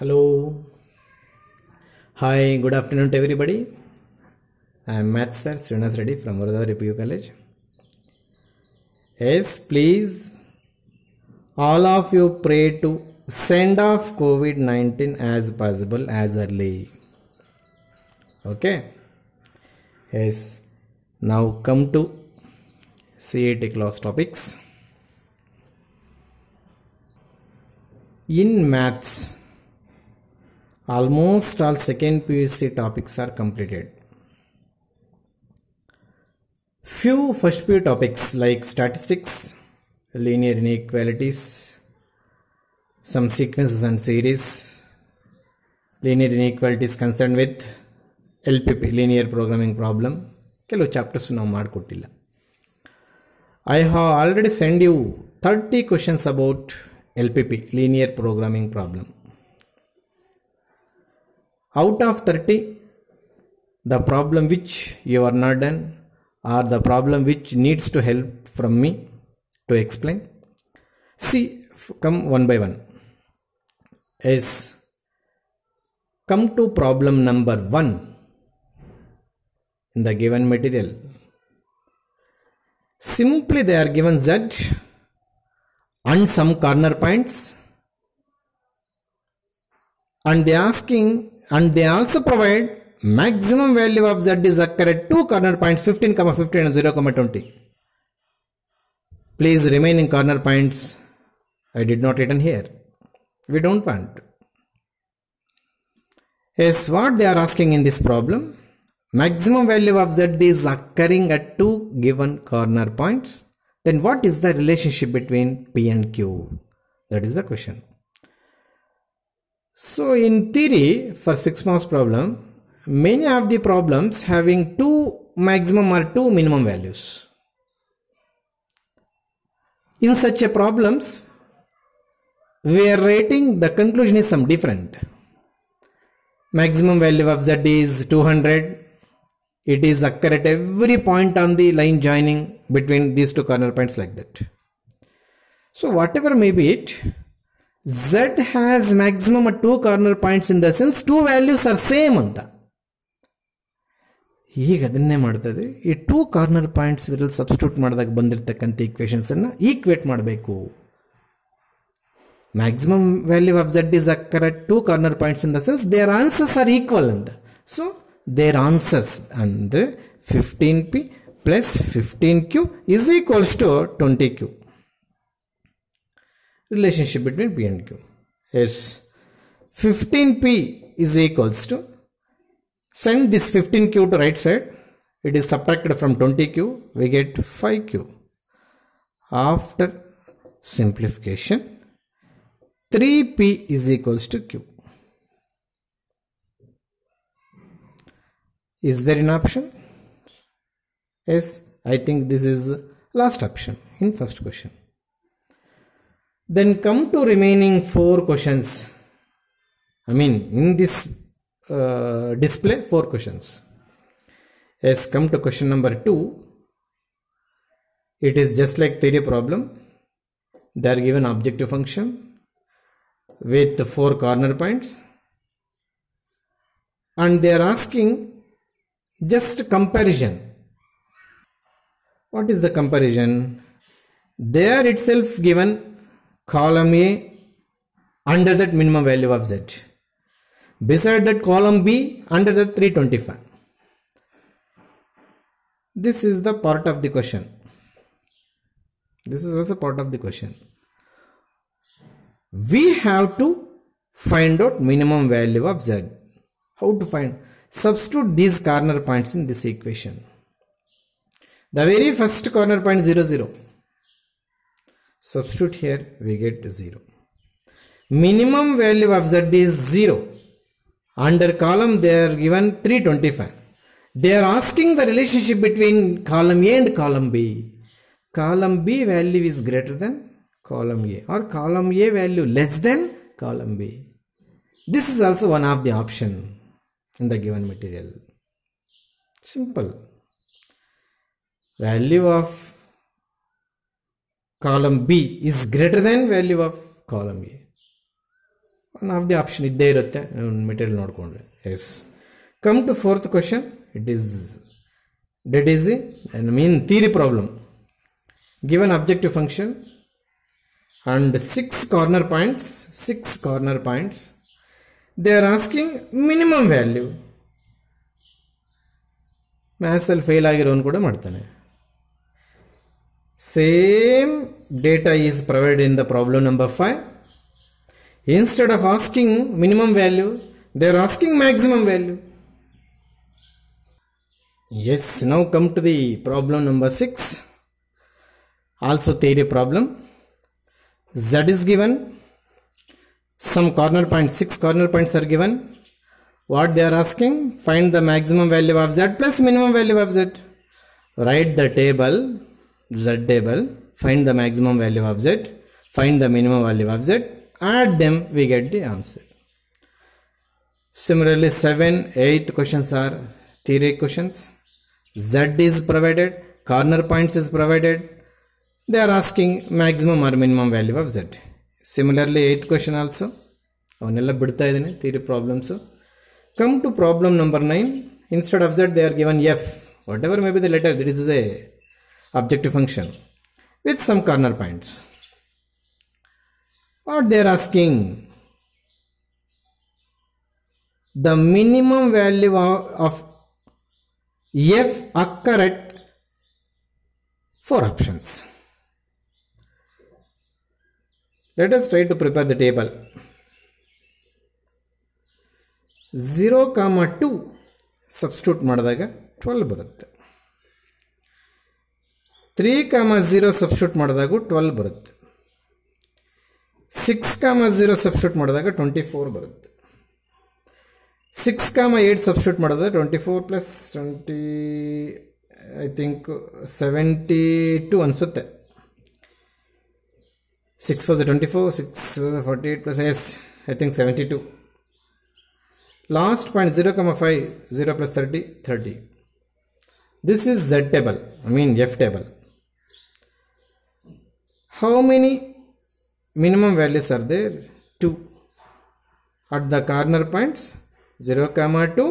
Hello. Hi, good afternoon to everybody. I am Math Sir Srinas Reddy from Varadar Repu College. Yes, please. All of you pray to send off COVID 19 as possible as early. Okay. Yes. Now come to CAT class topics. In maths, almost all second PVC topics are completed. Few first few topics like statistics, linear inequalities, some sequences and series, linear inequalities concerned with LPP, linear programming problem, kello chapters no mark kutila. I have already sent you 30 questions about LPP, linear programming problem out of 30 the problem which you are not done or the problem which needs to help from me to explain see come one by one is come to problem number 1 in the given material simply they are given z and some corner points and they asking and they also provide maximum value of z is occur at two corner points 15 comma 15 and 0 comma 20 please remaining corner points i did not written here we don't want is what they are asking in this problem maximum value of z is occurring at two given corner points then what is the relationship between p and q that is the question so in theory for six marks problem, many of the problems having two maximum or two minimum values. In such a problems, we are rating the conclusion is some different. Maximum value of z is 200. It is occur at every point on the line joining between these two corner points like that. So whatever may be it, z has maximum at two corner points in the sense two values are same ಅಂತ ಈಗ ಅದನ್ನೇ ಮಾಡ್ತದೆ ಈ two corner points ಇದರಲ್ಲಿ substitute ಮಾಡಿದಾಗ ಬಂದಿರತಕ್ಕಂಥ ಇಕ್ವೇಷನ್ಸನ್ನು equate ಮಾಡಬೇಕು maximum value of Z is occur at two corner points in the sense their answers are equal ಅಂತ ಸೊ ದೇರ್ ಆನ್ಸರ್ಸ್ ಅಂದರೆ fifteen P plus fifteen Q is equals to twenty Q relationship between P and Q is 15P is equals to send this 15Q to right side it is subtracted from 20Q we get 5Q after simplification 3P is equals to Q is there an option yes I think this is last option in first question then come to remaining four questions. I mean, in this uh, display, four questions. Yes, come to question number two. It is just like theory problem. They are given objective function with four corner points. And they are asking just comparison. What is the comparison? There itself given column A under that minimum value of Z. Beside that column B under that 325. This is the part of the question. This is also part of the question. We have to find out minimum value of Z. How to find? Substitute these corner points in this equation. The very first corner point 0, 0. Substitute here, we get 0. Minimum value of z is 0. Under column they are given 325. They are asking the relationship between column A and column B. Column B value is greater than column A or column A value less than column B. This is also one of the option in the given material. Simple. Value of Column B is greater than value of Column A. One of the options is there. Yes. Come to fourth question. It is. Dead easy. I mean theory problem. Given objective function. And six corner points. Six corner points. They are asking minimum value. Mehaisal fail agar one kode maatthane. Same data is provided in the problem number 5. Instead of asking minimum value, they are asking maximum value. Yes, now come to the problem number 6. Also theory problem. Z is given. Some corner points, 6 corner points are given. What they are asking? Find the maximum value of Z plus minimum value of Z. Write the table z table find the maximum value of z find the minimum value of z add them we get the answer similarly 7 8 questions are theory questions z is provided corner points is provided they are asking maximum or minimum value of z similarly eighth question also avanella bidta ಇದ್ದೀನಿ theory problems come to problem number 9 instead of z they are given f whatever may be the letter this is a objective function with some corner points. What they are asking? The minimum value of f occur at four options. Let us try to prepare the table. 0, 2 substitute ಮಾಡಿದಾಗ twelve three comma zero substitute ಮಾಡಿದಾಗ twelve ಬರುತ್ತೆ six comma zero substitute ಮಾಡಿದಾಗ twenty four ಬರುತ್ತೆ six comma eight substitute ಮಾಡಿದಾಗ twenty four plus twenty I think seventy two ಅನಿಸುತ್ತೆ six four twenty four six forty eight plus yes I think seventy two last point zero comma five zero plus thirty thirty this is Z table I mean F table how many minimum values are there 2 at the corner points 0 comma 2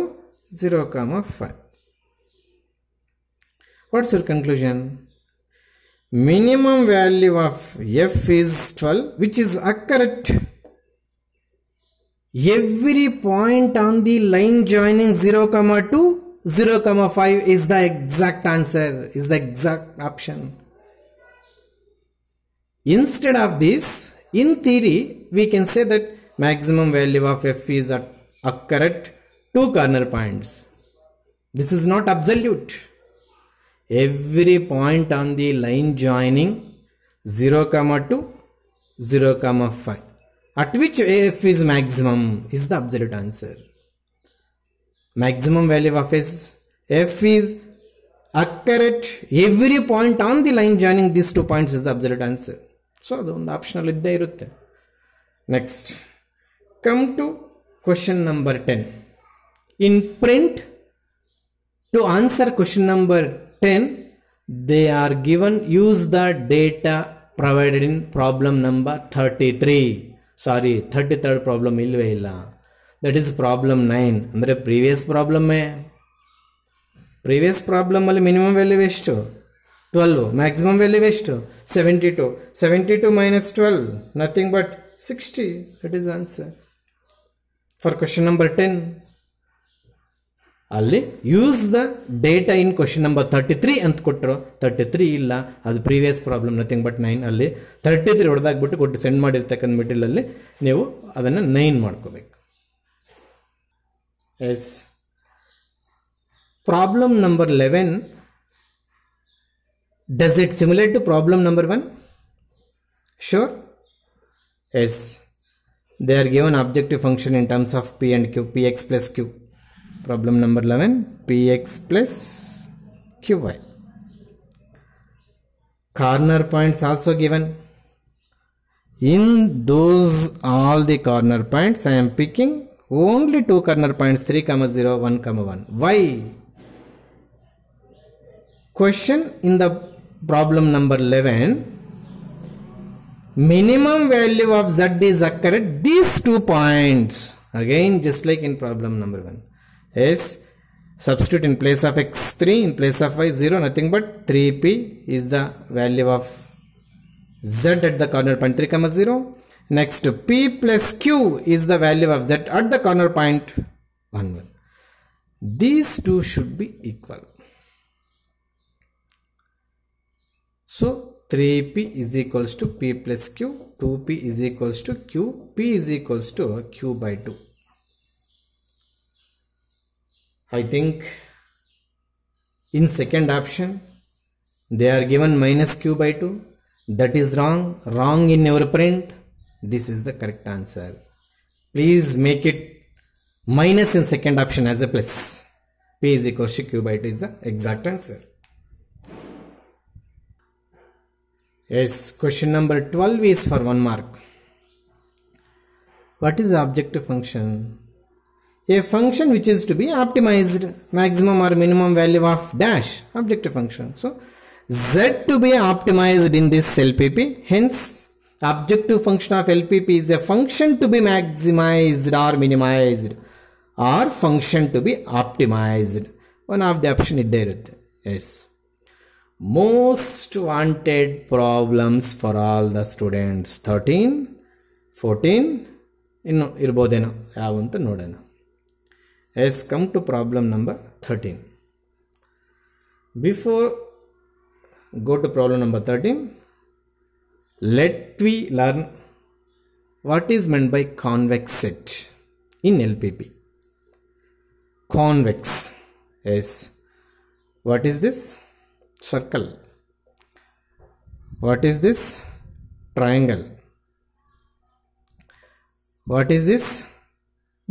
0 comma 5 what's your conclusion minimum value of f is 12 which is accurate every point on the line joining 0 comma 2 0 comma 5 is the exact answer is the exact option Instead of this, in theory, we can say that maximum value of f is at occur at two corner points. This is not absolute. Every point on the line joining 0 comma 2, 0 comma 5 at which f is maximum is the absolute answer. Maximum value of s f is occur at every point on the line joining these two points is the absolute answer. So ಅದು ಒಂದು optional ಇದ್ದೇ ಇರುತ್ತೆ next come to question number ten in print to answer question number ten they are given use the data provided in problem number thirty three sorry thirty third problem ಇಲ್ಲವೇ ಇಲ್ಲ that is problem nine ಅಂದರೆ previous ಪ್ರಾಬ್ಲಮ್ಮೇ previous ಅಲ್ಲಿ minimum value ಎಷ್ಟು twelve maximum value ಎಷ್ಟು seventy two seventy two minus twelve nothing but sixty that is answer for question number ten ಅಲ್ಲಿ use the data in question number thirty three ಅಂತ ಕೊಟ್ಟರು thirty three ಇಲ್ಲ ಅದು previous problem nothing but nine ಅಲ್ಲಿ thirty three ಹೊಡೆದಾಗ್ಬಿಟ್ಟು ಕೊಟ್ಟು send ಮಾಡಿರ್ತಕ್ಕಂಥ ಮೆಟೀರಿಯಲಲ್ಲಿ ನೀವು ಅದನ್ನು ನೈನ್ ಮಾಡ್ಕೋಬೇಕು yes problem number eleven Does it simulate to problem number 1? Sure. Yes. They are given objective function in terms of p and q, px plus q. Problem number 11, px plus qy. Corner points also given. In those all the corner points, I am picking only two corner points 3 comma 0 1 comma 1 why question in the problem number 11 minimum value of z is occur at these two points again just like in problem number 1 is substitute in place of x3 in place of y0 nothing but 3p is the value of z at the corner point 3 comma 0 next p plus q is the value of z at the corner point 1 1 these two should be equal So 3p is equals to p plus q, 2p is equals to q, p is equals to q by 2. I think in second option they are given minus q by 2 that is wrong wrong in your print this is the correct answer please make it minus in second option as a plus p is equals to q by 2 is the exact answer Yes, question number 12 is for 1 mark. What is objective function? A function which is to be optimized maximum or minimum value of dash objective function. So Z to be optimized in this LPP. Hence objective function of LPP is a function to be maximized or minimized or function to be optimized. One of the option is there. Yes most wanted problems for all the students thirteen fourteen ಇನ್ನು ಇರ್ಬೋದೇನೋ ಯಾವ ಅಂತ ನೋಡೋಣ yes come to problem number thirteen before go to problem number thirteen let we learn what is meant by convex set in L P P convex yes what is this circle what is this triangle what is this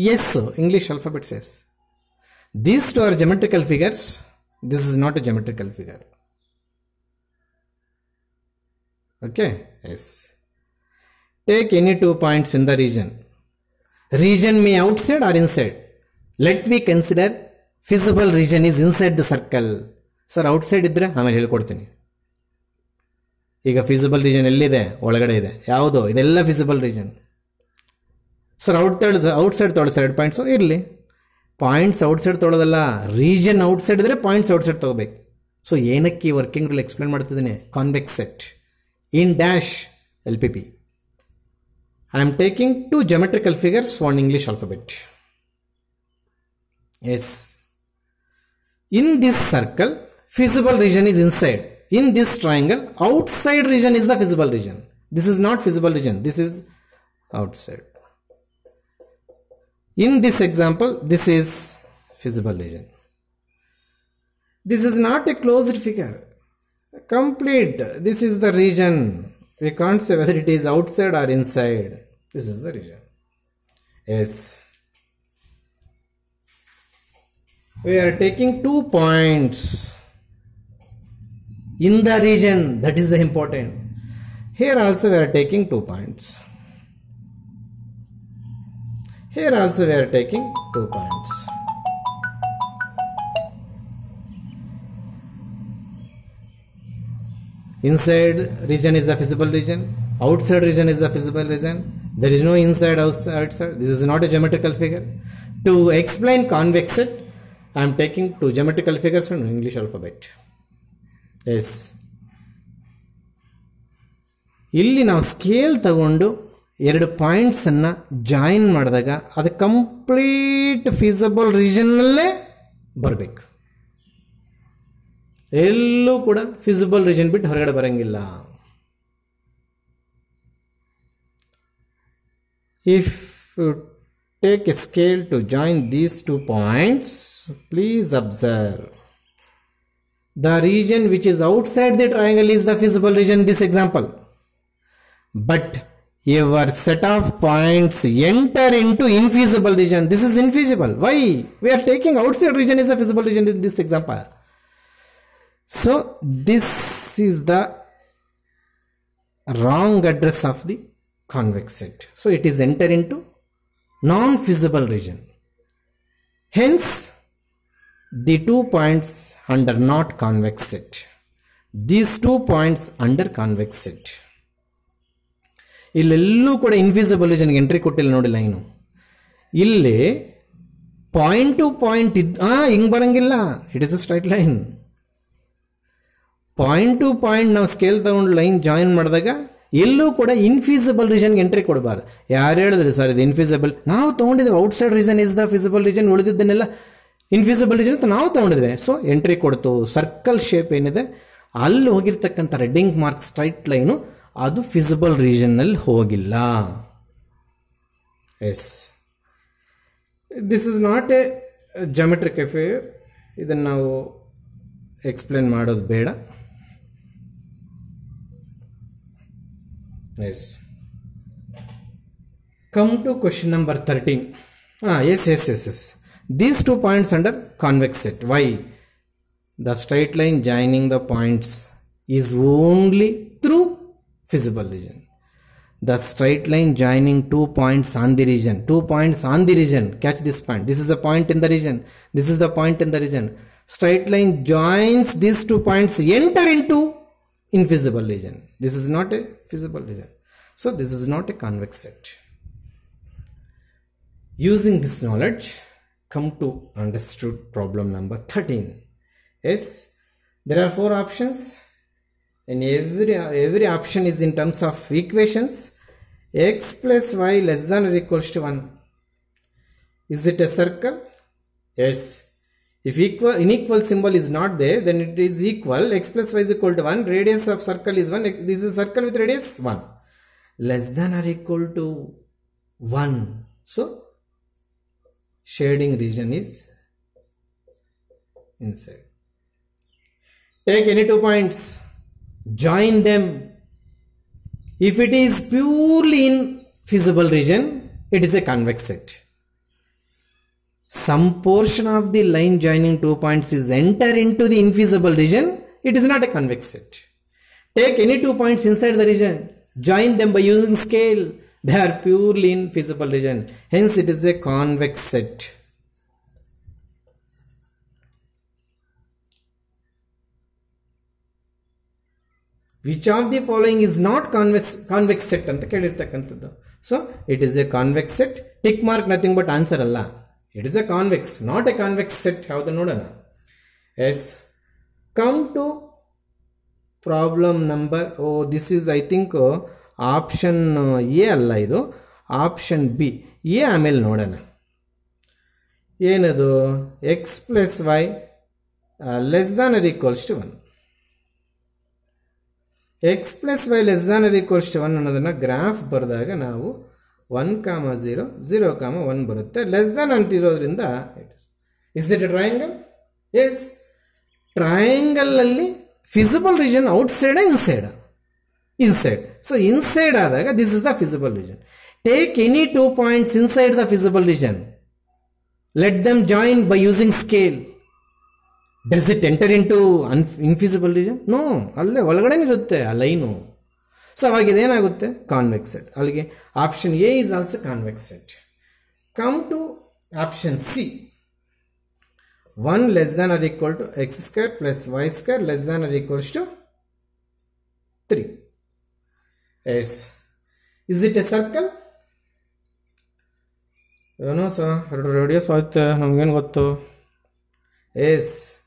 yes so english alphabet says these two are geometrical figures this is not a geometrical figure okay yes take any two points in the region region may outside or inside let we consider feasible region is inside the circle sir outside ಇದ್ದರೆ ಆಮೇಲೆ ಹೇಳ್ಕೊಡ್ತೀನಿ ಈಗ feasible region ಎಲ್ಲಿದೆ ಒಳಗಡೆ ಇದೆ ಯಾವುದು ಇದೆಲ್ಲ feasible region sir out ತೊಳೆದು ಔಟ್ಸೈಡ್ ತೊಳೆ ಸೈಡ್ ಪಾಯಿಂಟ್ಸು ಇರಲಿ ಪಾಯಿಂಟ್ಸ್ ಔಟ್ಸೈಡ್ ತೊಳೋದಲ್ಲ ರೀಜನ್ ಔಟ್ಸೈಡ್ ಇದ್ದರೆ ಪಾಯಿಂಟ್ಸ್ ಔಟ್ಸೈಡ್ ತೊಗೋಬೇಕು ಸೊ ಏನಕ್ಕೆ ಈ ವರ್ಕಿಂಗ್ ರೂಲ್ ಎಕ್ಸ್ಪ್ಲೇನ್ ಮಾಡ್ತಿದ್ದೀನಿ convex set in dash L P P I am taking two geometrical figures one English alphabet yes in this circle feasible region is inside. In this triangle, outside region is the feasible region. This is not feasible region. This is outside. In this example, this is feasible region. This is not a closed figure. Complete. This is the region. We can't say whether it is outside or inside. This is the region. Yes. We are taking two points in the region that is the important here also we are taking two points here also we are taking two points inside region is the feasible region outside region is the feasible region there is no inside outside this is not a geometrical figure to explain convex set i am taking two geometrical figures from english alphabet yes ಇಲ್ಲಿ ನಾವು scale ತಗೊಂಡು ಎರಡು ಪಾಯಿಂಟ್ಸನ್ನು join ಮಾಡಿದಾಗ ಅದು complete ಫೀಸಬಲ್ ರೀಜನ್ನಲ್ಲೇ ಬರಬೇಕು ಎಲ್ಲೂ ಕೂಡ feasible region ಬಿಟ್ಟು ಹೊರಗಡೆ ಬರೋಂಗಿಲ್ಲ if you take a scale to join these two points please observe The region which is outside the triangle is the feasible region this example. But your set of points enter into infeasible region. This is infeasible. Why? We are taking outside region is the feasible region in this example. So this is the wrong address of the convex set. So it is enter into non-feasible region. Hence, the two points under not convex set. These two points under convex set. ಇಲ್ಲೆಲ್ಲೂ ಕೂಡ infeasible ಜನಗೆ entry ಕೊಟ್ಟಿಲ್ಲ ನೋಡಿ line ಇಲ್ಲಿ point to point ಇದ್ ಹಿಂಗೆ ಬರಂಗಿಲ್ಲ it is a straight line point to point ನಾವು scale ತಗೊಂಡು ಲೈನ್ ಜಾಯಿನ್ ಮಾಡಿದಾಗ ಎಲ್ಲೂ ಕೂಡ ಇನ್ಫೀಸಿಬಲ್ ರೀಜನ್ಗೆ ಎಂಟ್ರಿ ಕೊಡಬಾರ್ದು ಯಾರು ಹೇಳಿದ್ರೆ ಸರ್ ಇದು ಇನ್ಫೀಸಿಬಲ್ ನಾವು ತಗೊಂಡಿದ್ದೇವೆ outside region is the feasible region ಉಳಿದಿದ್ದನ್ನೆಲ್ಲ ಇನ್ವಿಸಿಬಿಲಿಟಿ ಅಂತ ನಾವು ತಗೊಂಡಿದ್ವಿ ಸೊ ಎಂಟ್ರಿ ಕೊಡ್ತು ಸರ್ಕಲ್ ಶೇಪ್ ಏನಿದೆ ಅಲ್ಲಿ ಹೋಗಿರ್ತಕ್ಕಂಥ ರೆಡ್ಡಿಂಗ್ ಮಾರ್ಕ್ ಸ್ಟ್ರೈಟ್ ಲೈನು ಅದು ಫಿಸಿಬಲ್ ರೀಜನ್ನಲ್ಲಿ ಹೋಗಿಲ್ಲ yes this is not a geometric affair ಇದನ್ನು ನಾವು ಎಕ್ಸ್ಪ್ಲೇನ್ ಮಾಡೋದು ಬೇಡ yes come to question number thirteen ಹಾಂ yes yes yes yes these two points under convex set why the straight line joining the points is only through feasible region the straight line joining two points on the region two points on the region catch this point this is a point in the region this is the point in the region straight line joins these two points enter into invisible region this is not a feasible region so this is not a convex set using this knowledge come to understood problem number 13 yes there are four options and every every option is in terms of equations x plus y less than or equals to 1 is it a circle yes if equal unequal symbol is not there then it is equal x plus y is equal to 1 radius of circle is 1 this is a circle with radius 1 less than or equal to 1 so shading region is inside. Take any two points, join them. If it is purely in feasible region, it is a convex set. Some portion of the line joining two points is enter into the infeasible region, it is not a convex set. Take any two points inside the region, join them by using scale they are purely in feasible region hence it is a convex set which of the following is not convex convex set anta kelirthakantadu so it is a convex set tick mark nothing but answer Allah. it is a convex not a convex set How the nodana yes come to problem number oh this is i think uh, option A ಅಲ್ಲ ಇದು option B A ಆಮೇಲೆ ನೋಡೋಣ ಏನದು X plus Y less than or equals to one X plus Y less than or equals to one ಅನ್ನೋದನ್ನು graph ಬರೆದಾಗ ನಾವು one comma zero zero comma one ಬರುತ್ತೆ less than ಅಂತಿರೋದ್ರಿಂದ is it a triangle yes ಅಲ್ಲಿ feasible region outside inside inside So inside ಆದಾಗ this is the feasible region. Take any two points inside the feasible region. Let them join by using scale. Does it enter into infeasible region? No. ಅಲ್ಲೇ ಒಳಗಡೆ ಇರುತ್ತೆ ಆ line so ಅವಾಗ ಇದೇನಾಗುತ್ತೆ convex set ಅಲ್ಲಿಗೆ option A is also convex set come to option C one less than or equal to X square plus Y square less than or equals to three it's is it a circle you know so radius what namgen gottu yes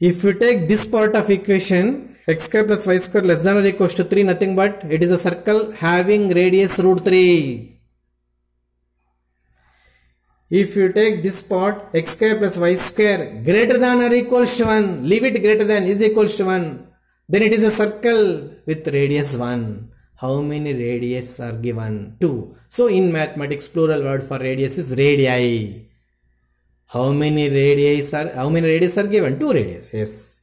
if you take this part of equation x square plus y square less than or equals to 3 nothing but it is a circle having radius root 3 if you take this part x square plus y square greater than or equals to 1 leave it greater than is equals to 1 then it is a circle with radius 1. How many radius are given? 2. So in mathematics plural word for radius is radii. How many radius are how many radius are given? 2 radius. Yes.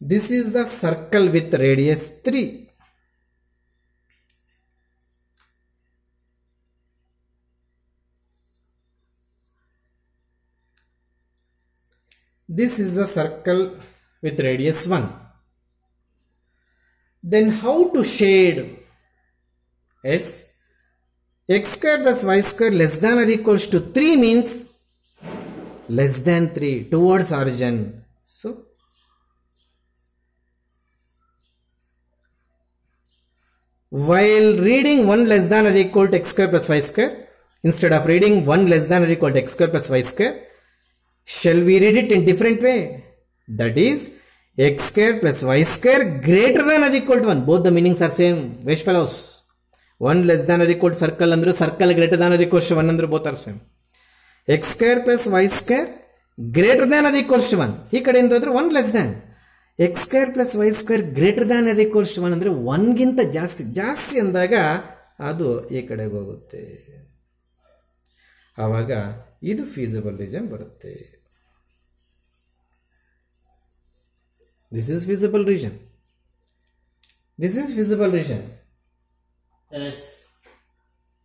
This is the circle with radius 3. This is a circle with radius 1. Then how to shade S? x square plus y square less than or equals to 3 means less than 3 towards origin. So, while reading 1 less than or equal to x square plus y square instead of reading 1 less than or equal to x square plus y square Shall we read it in different way? That is, x square plus y square greater than or equal to 1. Both the meanings are same. Wish fellows. One less than or equal to circle andru circle greater than or equal to 1 andru both are same. x square plus y square greater than or equal to 1. ಈ ಕಡೆಯಿಂದ ಹೋದ್ರೆ 1 less than. X square X square plus 1 square greater than ಅದು equals one ಅಂದರೆ ಒನ್ಗಿಂತ ಜಾಸ್ತಿ ಜಾಸ್ತಿ ಅಂದಾಗ ಅದು ಈ ಕಡೆಗೆ ಹೋಗುತ್ತೆ ಆವಾಗ ಇದು ಫೀಸಿಬಲಿಸಮ್ ಬರುತ್ತೆ This is visible region. This is visible region. Yes.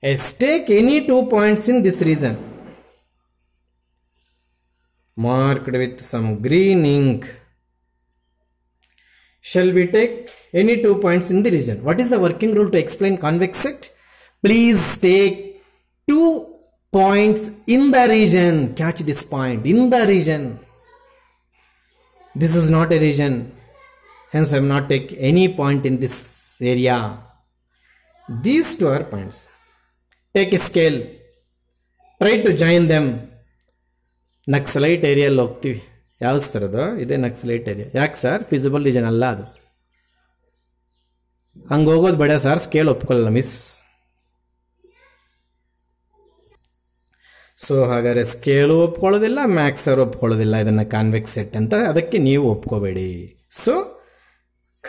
Yes, take any two points in this region. Marked with some green ink. Shall we take any two points in the region? What is the working rule to explain convex set? Please take two points in the region. Catch this point. In the region. This is not a region, hence I am not take any point in this area. These two are points. Take a scale, try to join them. Naxalite area lokti, ಯಾವ sir ಅದು ಇದೇ Naxalite area ಯಾಕೆ sir feasible region ಅಲ್ಲ ಅದು ಹಂಗೆ ಹೋಗೋದು ಬೇಡ sir scale ಒಪ್ಕೊಳ್ಳಲ್ಲ ಮಿಸ್ ಸೊ ಹಾಗಾದ್ರೆ ಸ್ಕೇಲು ಒಪ್ಕೊಳ್ಳೋದಿಲ್ಲ ಮ್ಯಾಕ್ಸರ್ ಒಪ್ಕೊಳ್ಳೋದಿಲ್ಲ ಇದನ್ನು ಕಾನ್ವೆಕ್ಸ್ ಸೆಟ್ ಅಂತ ಅದಕ್ಕೆ ನೀವು ಒಪ್ಕೋಬೇಡಿ so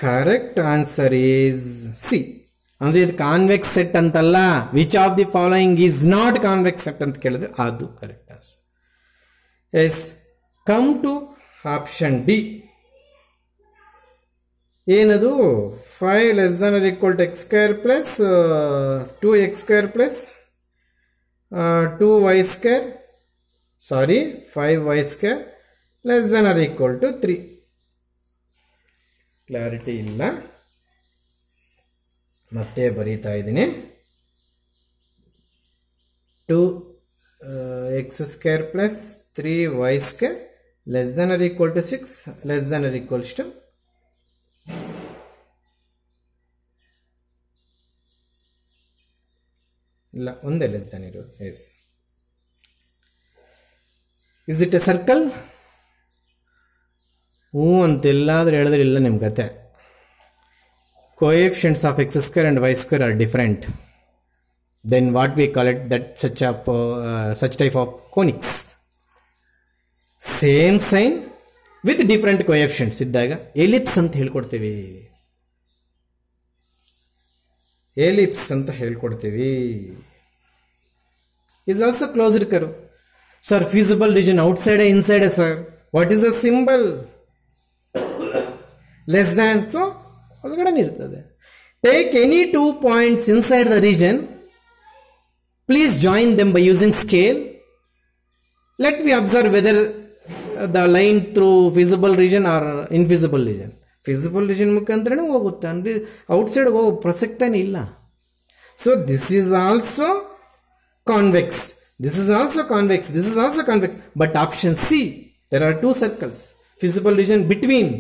correct answer is C ಅಂದ್ರೆ ಇದು ಕಾನ್ವೆಕ್ಸ್ ಸೆಟ್ ಅಂತಲ್ಲ which of the following is not convex set ಅಂತ ಕೇಳಿದ್ರೆ ಅದು correct answer yes come to option D ಏನದು five less than equal to X square plus two X square plus two Y square sorry five Y square less than or equal to three clarity ಇಲ್ಲ ಮತ್ತೆ ಬರೀತಾ ಇದ್ದೀನಿ two X square plus three Y square less than or equal to six less than or equals to ಇಲ್ಲ ಒಂದೇ less than ಇರು yes is it a circle ಹ್ಞೂ ಅಂತೆಲ್ಲಾದ್ರೂ ಹೇಳಿದ್ರೆ ಇಲ್ಲ ನಿಮ್ಮ ಕತೆ coefficients of X square and Y square are different then what we call it that such of such type of conics same sign with different coefficients ಇದ್ದಾಗ ellipse ಅಂತ ಹೇಳ್ಕೊಡ್ತೀವಿ ellipse ಅಂತ ಹೇಳ್ಕೊಡ್ತೀವಿ is also closed curve sir feasible region inside sir what is a symbol less than so ಒಳಗಡೆ ಇರ್ತದೆ take any two points inside the region please join them by using scale let we observe whether the line through feasible region or infeasible region feasible region ಮುಖಾಂತರನೇ ಹೋಗುತ್ತೆ ಅಂದರೆ outside ಹೋಗೋ ಪ್ರಸಕ್ತನೇ ಇಲ್ಲ so this is also convex this is also convex this is also convex but option C there are two circles feasible region between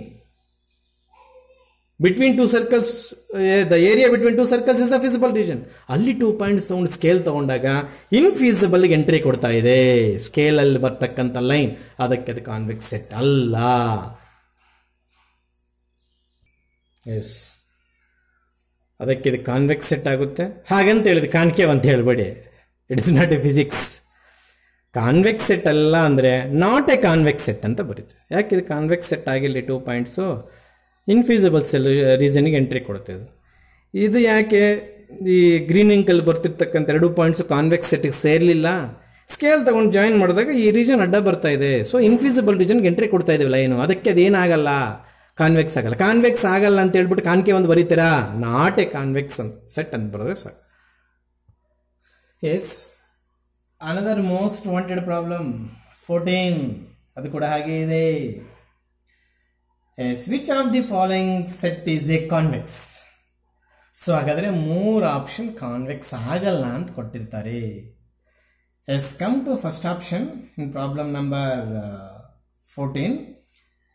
between two circles the area between two circles is the feasible region ಅಲ್ಲಿ two points ತಗೊಂಡು scale ತಗೊಂಡಾಗ ಇನ್ಫೀಸಿಬಲ್ಗೆ entry ಕೊಡ್ತಾ ಇದೆ ಸ್ಕೇಲಲ್ಲಿ ಬರ್ತಕ್ಕಂಥ line ಅದಕ್ಕೆ ಅದು convex set ಅಲ್ಲ ಎಸ್ ಅದಕ್ಕೆ ಇದು ಕಾನ್ವೆಕ್ಸ್ ಸೆಟ್ ಆಗುತ್ತೆ ಹಾಗಂತ ಹೇಳಿದ ಕಾನ್ಕೇವ್ ಅಂತ ಹೇಳ್ಬೇಡಿ it is not a physics convex set ಅಲ್ಲ ಅಂದರೆ ನಾಟ್ ಎ ಕಾನ್ವೆಕ್ಸ್ ಸೆಟ್ ಅಂತ ಬರುತ್ತೆ ಯಾಕೆ ಇದು ಕಾನ್ವೆಕ್ಸ್ ಸೆಟ್ ಆಗಿಲ್ಲ ಟೂ ಪಾಯಿಂಟ್ಸು ಇನ್ಫ್ಯೂಸಿಬಲ್ ಸೆಲ್ ರೀಸನಿಗೆ ಎಂಟ್ರಿ ಕೊಡುತ್ತೆ ಇದು ಇದು ಯಾಕೆ ಈ ಗ್ರೀನ್ ಇಂಕಲ್ಲಿ ಬರ್ತಿರ್ತಕ್ಕಂಥ ಎರಡು ಪಾಯಿಂಟ್ಸು ಕಾನ್ವೆಕ್ಸ್ ಸೆಟ್ಟಿಗೆ ಸೇರಲಿಲ್ಲ ಸ್ಕೇಲ್ ತಗೊಂಡು ಜಾಯಿನ್ ಮಾಡಿದಾಗ ಈ ರೀಜನ್ ಅಡ್ಡ ಬರ್ತಾ ಇದೆ ಸೊ ಇನ್ಫ್ಯೂಸಿಬಲ್ ರೀಜನ್ಗೆ ಎಂಟ್ರಿ ಕೊಡ್ತಾ ಇದೀವಲ್ಲ ಏನು ಅದಕ್ಕೆ ಅದೇನಾಗಲ್ಲ ಕಾನ್ವೆಕ್ಸ್ ಆಗಲ್ಲ ಕಾನ್ವೆಕ್ಸ್ ಆಗಲ್ಲ ಅಂತ ಹೇಳ್ಬಿಟ್ಟು ಕಾಣಿಕೆ ಒಂದು ಬರೀತೀರಾ ನಾಟ್ ಎ ಕಾನ್ವೆಕ್ಸ್ ಅಂತ ಸೆಟ್ ಅಂತ ಬರೋದ್ರೆ sir yes another most wanted problem fourteen ಅದು ಕೂಡ ಹಾಗೆ ಇದೆ which of the following set is a convex so ಹಾಗಾದ್ರೆ ಮೂರು ಆಪ್ಷನ್ ಕಾನ್ವೆಕ್ಸ್ ಆಗಲ್ಲ ಅಂತ ಕೊಟ್ಟಿರ್ತಾರೆ yes come to first option problem number fourteen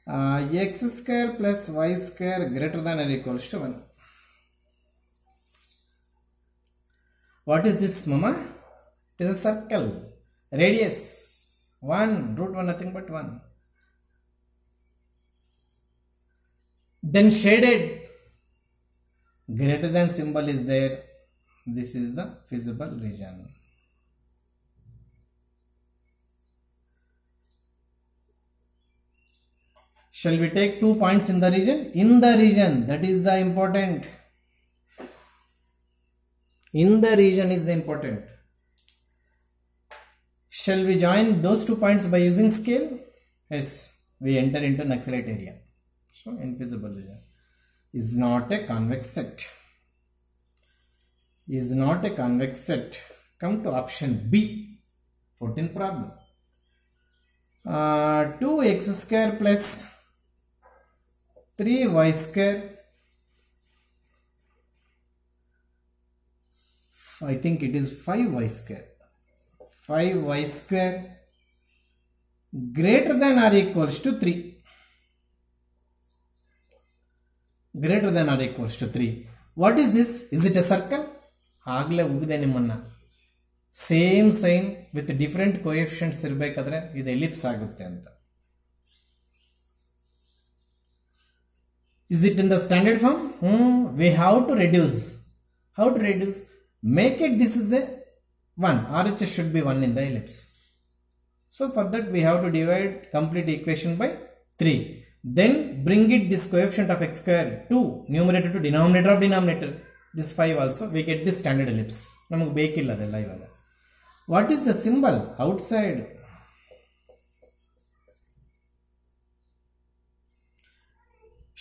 x square plus y square greater than and equals to one what is this ममा it is a circle radius one root one nothing but one then shaded greater than symbol is there this is the feasible region shall we take two points in the region in the region that is the important in the region is the important shall we join those two points by using scale yes we enter into an xlate area so invisible region is not a convex set is not a convex set come to option b 14 problem uh, 2x square plus 3 y square I think it is 5 y square 5 y square greater than or equals to 3 greater than or equals to 3 what is this is it a circle ಆಗಲೇ ಉಗಿದೆ nimanna same sign with different coefficients irbekadre id ellipse agutte anta Is it in the standard form? Hmm, we have to reduce. How to reduce? Make it this is a 1. RHS should be 1 in the ellipse. So for that we have to divide complete equation by 3. Then bring it this coefficient of x square to numerator to denominator of denominator. This 5 also we get this standard ellipse. what is the symbol outside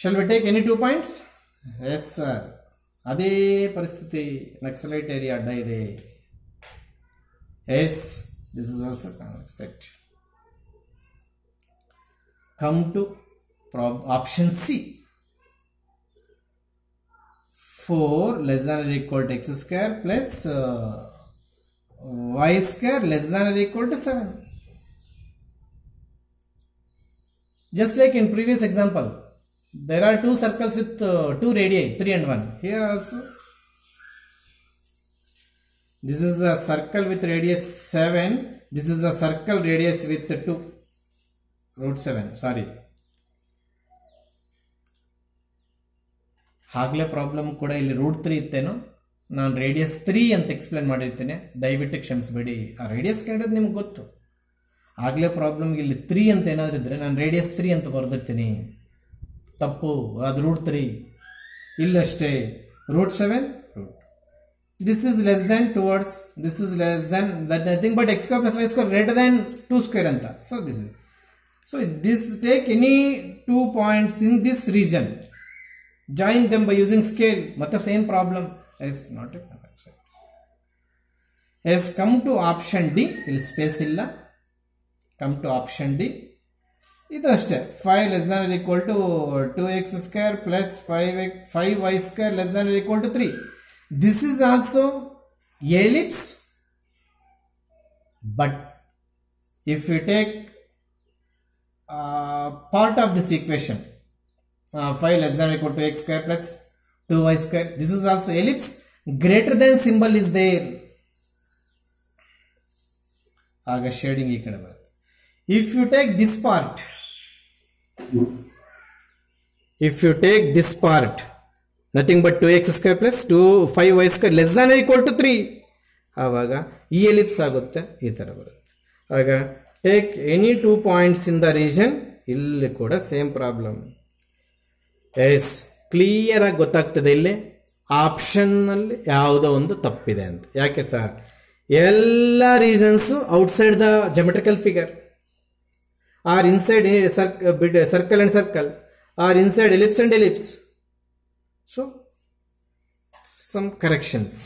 shall we take any two points yes sir adi paristhiti naxalite area die yes this is also correct. come to option c 4 less than or equal to x square plus uh, y square less than or equal to 7 just like in previous example there are two circles with uh, two radii 3 and here here also this is a circle with radius 7 this is a circle radius with 2 root 7 sorry ಆಗಲೇ problem ಕೂಡ ಇಲ್ಲಿ root three ಇತ್ತೇನೋ ನಾನು radius three ಅಂತ explain ಮಾಡಿರ್ತೇನೆ ದಯವಿಟ್ಟು ಕ್ಷಮಿಸಬೇಡಿ ಆ ರೇಡಿಯಸ್ ಕೇಳೋದು ನಿಮ್ಗೆ ಗೊತ್ತು ಆಗಲೇ ಪ್ರಾಬ್ಲಮ್ಗೆ ಇಲ್ಲಿ ತ್ರೀ ಅಂತ ಏನಾದರೂ ಇದ್ರೆ ನಾನು ರೇಡಿಯಸ್ ತ್ರೀ ಅಂತ ಬರೆದಿರ್ತೀನಿ ತಪ್ಪು ಅದು ರೂಟ್ ತ್ರೀ ಇಲ್ಲಷ್ಟೇ root seven root this is less than towards this is less than that nothing but x square plus Y square greater than two square ಅಂತ so this is so this take any two points in this region join them by using scale ಮತ್ತೆ same problem yes not it yes come to option D ಇಲ್ಲಿ space ಇಲ್ಲ come to option D ಇದು ಅಷ್ಟೇ five less than or equal to two X square plus five x five Y square less than or equal to three this is also ellipse but if you take part of this equation five less than equal to X square plus two y square this is also ellipse greater than symbol is there ಆಗ shading ಈ ಕಡೆ ಬರುತ್ತೆ if you take this part If you take this part, nothing but two X square plus two five Y square less than equal to three ಆವಾಗ ಈ e ellipse ಆಗುತ್ತೆ ಈ ಥರ ಬರುತ್ತೆ ಆಗ take any two points in the region ಇಲ್ಲಿ ಕೂಡ same problem S ಕ್ಲಿಯರಾಗಿ ಗೊತ್ತಾಗ್ತದೆ ಇಲ್ಲಿ ಆಪ್ಷನ್ನಲ್ಲಿ ಯಾವುದೋ ಒಂದು ತಪ್ಪಿದೆ ಅಂತ ಯಾಕೆ ಸರ್ ಎಲ್ಲ reasons outside the geometrical figure or inside circle circle circle circle circle inside ellipse ellipse ellipse so so some corrections